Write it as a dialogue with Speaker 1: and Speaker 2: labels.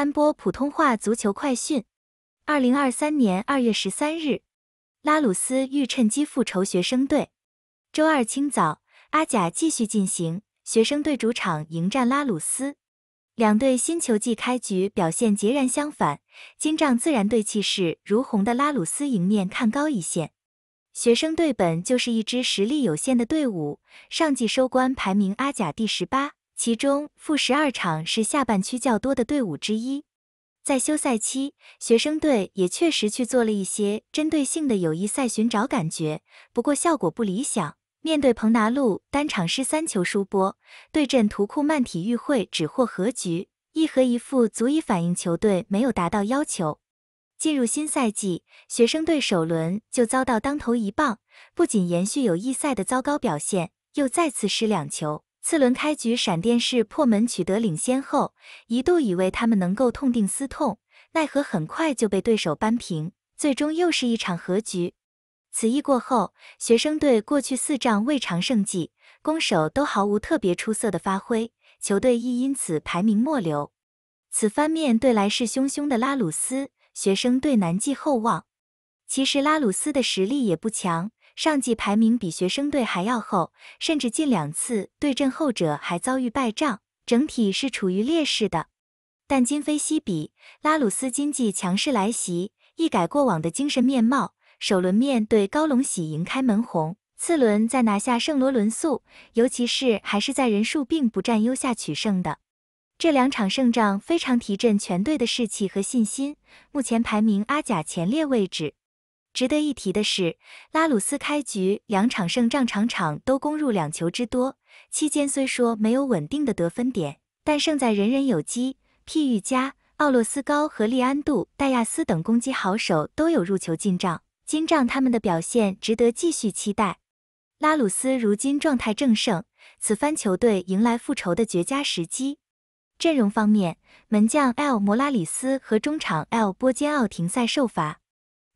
Speaker 1: 三播普通话足球快讯，二零二三年二月十三日，拉鲁斯欲趁机复仇学生队。周二清早，阿贾继续进行，学生队主场迎战拉鲁斯。两队新球季开局表现截然相反，金帐自然对气势如虹的拉鲁斯迎面看高一线。学生队本就是一支实力有限的队伍，上季收官排名阿甲第十八。其中负十二场是下半区较多的队伍之一。在休赛期，学生队也确实去做了一些针对性的友谊赛，寻找感觉，不过效果不理想。面对彭拿路，单场失三球输波；对阵图库曼体育会，只获和局，一和一负，足以反映球队没有达到要求。进入新赛季，学生队首轮就遭到当头一棒，不仅延续友谊赛的糟糕表现，又再次失两球。次轮开局闪电式破门取得领先后，一度以为他们能够痛定思痛，奈何很快就被对手扳平，最终又是一场和局。此役过后，学生队过去四仗未尝胜绩，攻守都毫无特别出色的发挥，球队亦因此排名末流。此番面对来势汹汹的拉鲁斯，学生队难寄厚望。其实拉鲁斯的实力也不强。上季排名比学生队还要后，甚至近两次对阵后者还遭遇败仗，整体是处于劣势的。但今非昔比，拉鲁斯经济强势来袭，一改过往的精神面貌。首轮面对高隆喜迎开门红，次轮再拿下圣罗伦素，尤其是还是在人数并不占优下取胜的，这两场胜仗非常提振全队的士气和信心，目前排名阿甲前列位置。值得一提的是，拉鲁斯开局两场胜仗，场场都攻入两球之多。期间虽说没有稳定的得分点，但胜在人人有机，譬玉加、奥洛斯高和利安度戴亚斯等攻击好手都有入球进账。金仗他们的表现值得继续期待。拉鲁斯如今状态正盛，此番球队迎来复仇的绝佳时机。阵容方面，门将 L 摩拉里斯和中场 L 波坚奥停赛受罚。